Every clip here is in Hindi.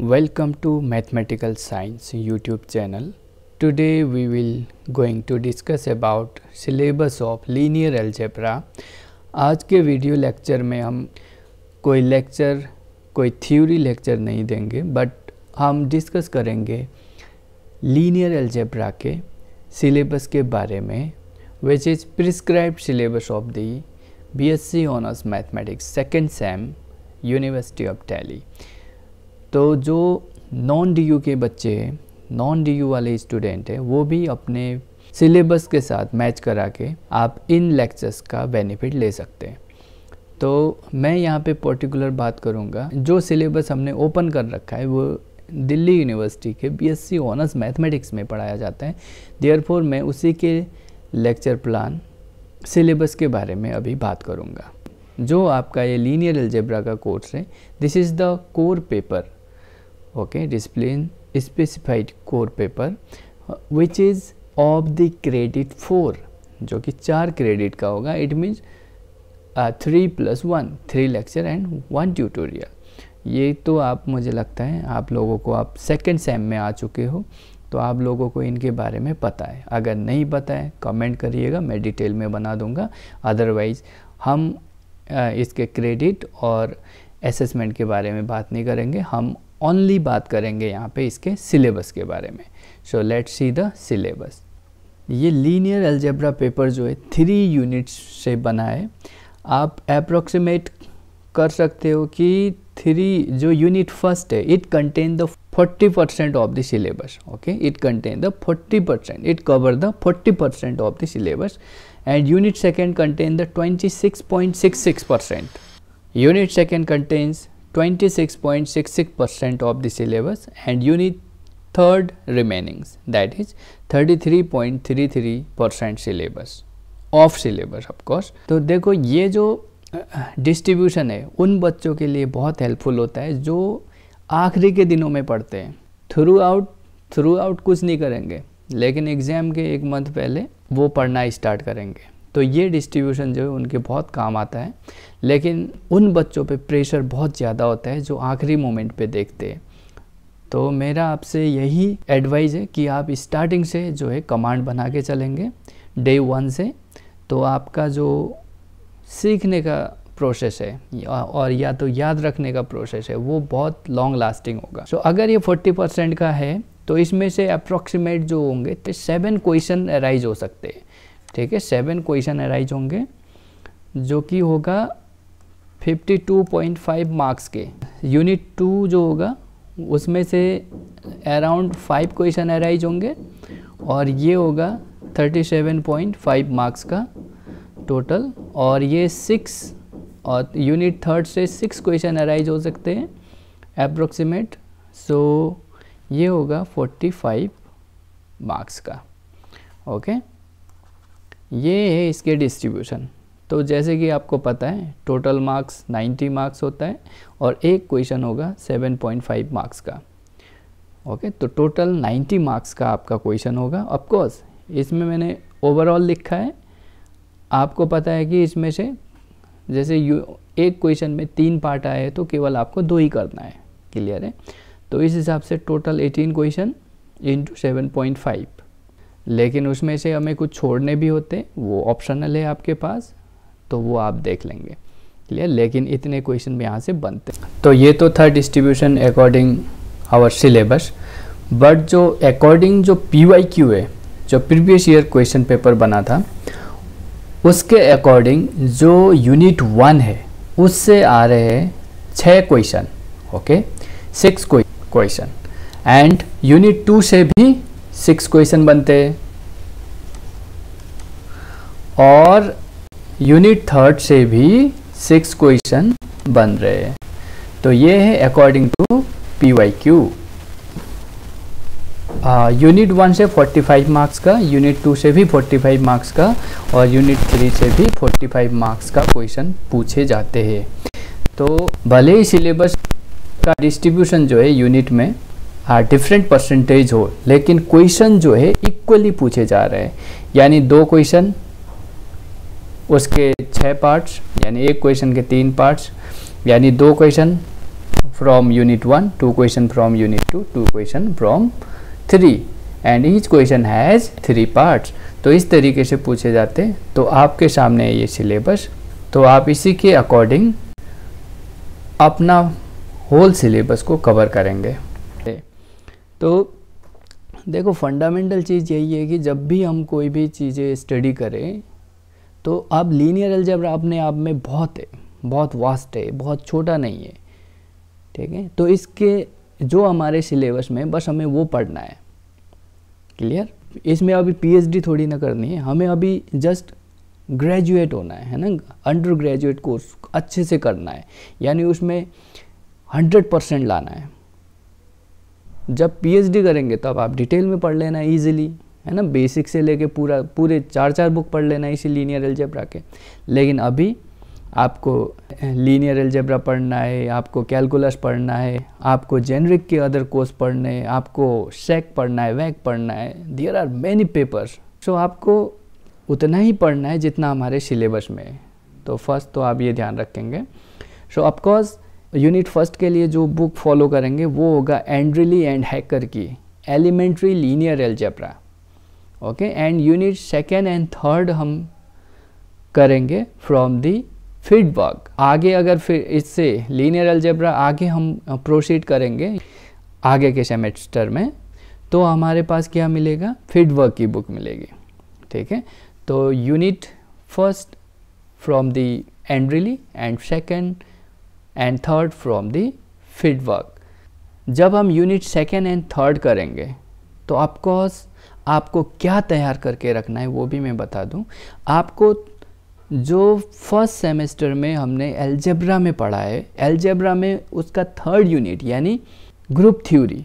Welcome to mathematical science YouTube channel Today we will going to discuss about syllabus of linear algebra आज के वीडियो लेक्चर में हम कोई लेक्चर कोई थ्योरी लेक्चर नहीं देंगे बट हम डिस्कस करेंगे लीनियर एल्जेब्रा के सिलेबस के बारे में which is prescribe syllabus of the B S C honours mathematics second sem university of Delhi तो जो नॉन डी के बच्चे नॉन डी वाले स्टूडेंट हैं वो भी अपने सिलेबस के साथ मैच करा के आप इन लेक्चर्स का बेनिफिट ले सकते हैं तो मैं यहाँ पे पर्टिकुलर बात करूँगा जो सिलेबस हमने ओपन कर रखा है वो दिल्ली यूनिवर्सिटी के बीएससी ऑनर्स मैथमेटिक्स में पढ़ाया जाता है देयरफॉर मैं उसी के लेक्चर प्लान सिलेबस के बारे में अभी बात करूँगा जो आपका ये लीनियर एल्जेब्रा का कोर्स है this is the core paper okay discipline specified core paper which is of the credit four जो कि चार क्रेडिट का होगा it means three plus one three lecture and one tutorial ये तो आप मुझे लगता है आप लोगों को आप सेकेंड सेम में आ चुके हो तो आप लोगों को इनके बारे में पता है अगर नहीं पता है कमेंट करिएगा मैं डिटेल में बना दूंगा अदरवाइज़ हम uh, इसके क्रेडिट और असेसमेंट के बारे में बात नहीं करेंगे हम ऑनली बात करेंगे यहाँ पे इसके सिलेबस के बारे में so let see the syllabus ये लीनियर एल्जेब्रा पेपर जो है थ्री यूनिट्स से बना है आप अप्रोक्सीमेट कर सकते हो कि थ्री जो यूनिट फर्स्ट है it contain the 40 percent of the syllabus okay it contain the 40 percent it cover the 40 percent of the syllabus the twenty six point six 26.66 percent unit second contains 26.66 percent of the syllabus and unit third remainings that is 33.33 percent syllabus of syllabus of course तो देखो ये जो डिस्ट्रीब्यूशन है उन बच्चों के लिए बहुत हेल्पफुल होता है जो आखिरी के दिनों में पढ़ते हैं थ्रू आउट थ्रू आउट कुछ नहीं करेंगे लेकिन एग्ज़ाम के एक मंथ पहले वो पढ़ना स्टार्ट करेंगे तो ये डिस्ट्रीब्यूशन जो है उनके बहुत काम आता है लेकिन उन बच्चों पे प्रेशर बहुत ज़्यादा होता है जो आखिरी मोमेंट पे देखते हैं तो मेरा आपसे यही एडवाइज़ है कि आप स्टार्टिंग से जो है कमांड बना के चलेंगे डे वन से तो आपका जो सीखने का प्रोसेस है और या तो याद रखने का प्रोसेस है वो बहुत लॉन्ग लास्टिंग होगा सो so, अगर ये 40 परसेंट का है तो इसमें से अप्रॉक्सीमेट जो होंगे तो सेवन क्वेश्चन अराइज हो सकते हैं ठीक है सेवन क्वेश्चन अराइज होंगे जो कि होगा 52.5 मार्क्स के यूनिट टू जो होगा उसमें से अराउंड फाइव क्वेश्चन अराइज होंगे और ये होगा 37.5 मार्क्स का टोटल और ये सिक्स और यूनिट थर्ड से सिक्स क्वेश्चन अराइज हो सकते हैं अप्रोक्सीमेट सो ये होगा 45 मार्क्स का ओके okay? ये है इसके डिस्ट्रीब्यूशन तो जैसे कि आपको पता है टोटल मार्क्स 90 मार्क्स होता है और एक क्वेश्चन होगा 7.5 मार्क्स का ओके तो टोटल 90 मार्क्स का आपका क्वेश्चन होगा ऑफकोर्स इसमें मैंने ओवरऑल लिखा है आपको पता है कि इसमें से जैसे यू एक क्वेश्चन में तीन पार्ट आए तो केवल आपको दो ही करना है क्लियर है तो इस हिसाब से total 18 question into seven point five लेकिन उसमें से हमें कुछ छोड़ने भी होते वो ऑप्शनल है आपके पास तो वो आप देख लेंगे क्लियर लेकिन इतने क्वेश्चन यहाँ से बनते तो ये तो था distribution according our syllabus but जो अकॉर्डिंग जो पी वाई क्यू है जो प्रीवियस ईयर क्वेश्चन पेपर बना था उसके अकॉर्डिंग जो यूनिट वन है उससे आ रहे हैं छः question okay six question and unit two से भी सिक्स क्वेश्चन बनते और यूनिट थर्ड से भी सिक्स क्वेश्चन बन रहे हैं तो ये है according to P Y Q unit one से 45 मार्क्स का यूनिट टू से भी 45 मार्क्स का और यूनिट थ्री से भी 45 मार्क्स का क्वेश्चन पूछे जाते हैं तो भले ही सिलेबस का डिस्ट्रीब्यूशन जो है यूनिट में डिफरेंट परसेंटेज हो लेकिन क्वेश्चन जो है इक्वली पूछे जा रहे हैं यानी दो क्वेश्चन उसके छः पार्ट्स यानी एक क्वेश्चन के तीन पार्ट्स यानी दो question from unit one two question from unit two two question from three and each question has three parts तो इस तरीके से पूछे जाते तो आपके सामने है ये सिलेबस तो आप इसी के अकॉर्डिंग अपना होल सिलेबस को कवर करेंगे तो देखो फंडामेंटल चीज़ यही है कि जब भी हम कोई भी चीज़ें स्टडी करें तो अब लीनियर अलजबरा अपने आप में बहुत है बहुत वास्ट है बहुत छोटा नहीं है ठीक है तो इसके जो हमारे सिलेबस में बस हमें वो पढ़ना है क्लियर इसमें अभी पीएचडी थोड़ी ना करनी है हमें अभी जस्ट ग्रेजुएट होना है है ना अंडर ग्रेजुएट कोर्स अच्छे से करना है यानी उसमें हंड्रेड परसेंट लाना है जब पीएचडी करेंगे तब आप डिटेल में पढ़ लेना ईजिली है ना बेसिक से लेके पूरा पूरे चार चार बुक पढ़ लेना इसी लीनियर एल्जेब्रा के लेकिन अभी आपको लीनियर एल्जेब्रा पढ़ना है आपको कैलकुलस पढ़ना है आपको जेनरिक के अदर कोर्स पढ़ने हैं आपको शेक पढ़ना है वैक पढ़ना है there are many papers so आपको उतना ही पढ़ना है जितना हमारे सिलेबस में है तो फर्स्ट तो आप ये ध्यान रखेंगे सो ऑफकोर्स यूनिट फर्स्ट के लिए जो बुक फॉलो करेंगे वो होगा एंड्रिली एंड हैकर की elementary linear algebra okay and unit second and third हम करेंगे फ्रॉम दी फीडबैक आगे अगर फिर इससे लीनियर एल्जेब्रा आगे हम प्रोसीड करेंगे आगे के सेमेस्टर में तो हमारे पास क्या मिलेगा फीडबैक की बुक मिलेगी ठीक है तो unit first from the Andrilli and second and third from the Friedberg जब हम यूनिट सेकेंड एंड थर्ड करेंगे तो ऑफकोर्स आपको क्या तैयार करके रखना है वो भी मैं बता दूं आपको जो फर्स्ट सेमेस्टर में हमने एल्जेब्रा में पढ़ा है एल्जेब्रा में उसका थर्ड यूनिट यानी ग्रुप थ्योरी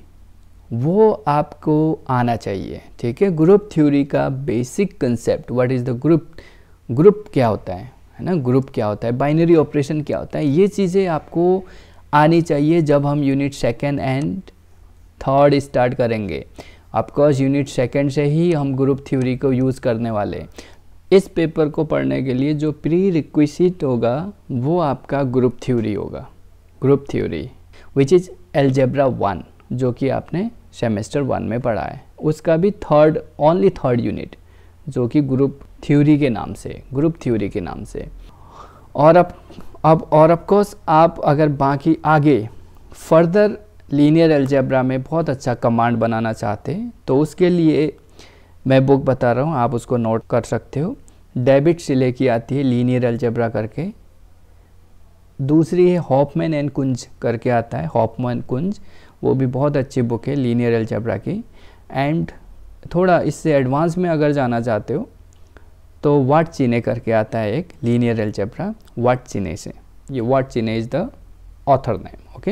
वो आपको आना चाहिए ठीक है ग्रुप थ्योरी का basic concept what is the group group क्या होता है है ना ग्रुप क्या होता है बाइनरी ऑपरेशन क्या होता है ये चीज़ें आपको आनी चाहिए जब हम unit second and third start करेंगे ऑफकोर्स यूनिट सेकेंड से ही हम ग्रुप थ्योरी को यूज़ करने वाले इस पेपर को पढ़ने के लिए जो प्री रिक्विसिट होगा वो आपका ग्रुप थ्योरी होगा group theory which is algebra one जो कि आपने सेमेस्टर वन में पढ़ा है उसका भी थर्ड ओनली थर्ड यूनिट जो कि ग्रुप थ्योरी के नाम से ग्रुप थ्योरी के नाम से और अब अब और ऑफकोर्स आप अगर बाकी आगे फर्दर लीनियर एल्जेब्रा में बहुत अच्छा कमांड बनाना चाहते हैं तो उसके लिए मैं बुक बता रहा हूँ आप उसको नोट कर सकते हो डेबिट सिले की आती है लीनियर एल्जेब्रा करके दूसरी है हॉपमैन एंड कुंज करके आता है हॉपमैन कुंज वो भी बहुत अच्छी बुक है लीनियर एल्जेब्रा की एंड थोड़ा इससे एडवांस में अगर जाना चाहते हो तो वाट चिने करके आता है एक लीनियर एल्जेब्रा वाट चिने से ये वाट चिने is the author name okay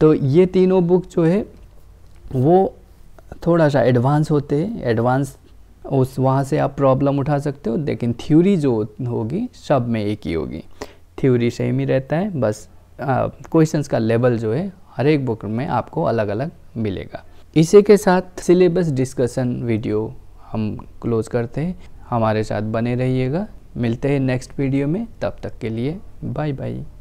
तो ये तीनों बुक जो है वो थोड़ा सा एडवांस होते हैं एडवांस उस वहाँ से आप प्रॉब्लम उठा सकते हो लेकिन थ्योरी जो होगी सब में एक ही होगी थ्योरी सेम ही रहता है बस क्वेश्चंस का लेवल जो है हर एक बुक में आपको अलग अलग मिलेगा इसी के साथ सिलेबस डिस्कशन वीडियो हम क्लोज करते हैं हमारे साथ बने रहिएगा मिलते हैं नेक्स्ट वीडियो में तब तक के लिए बाय बाय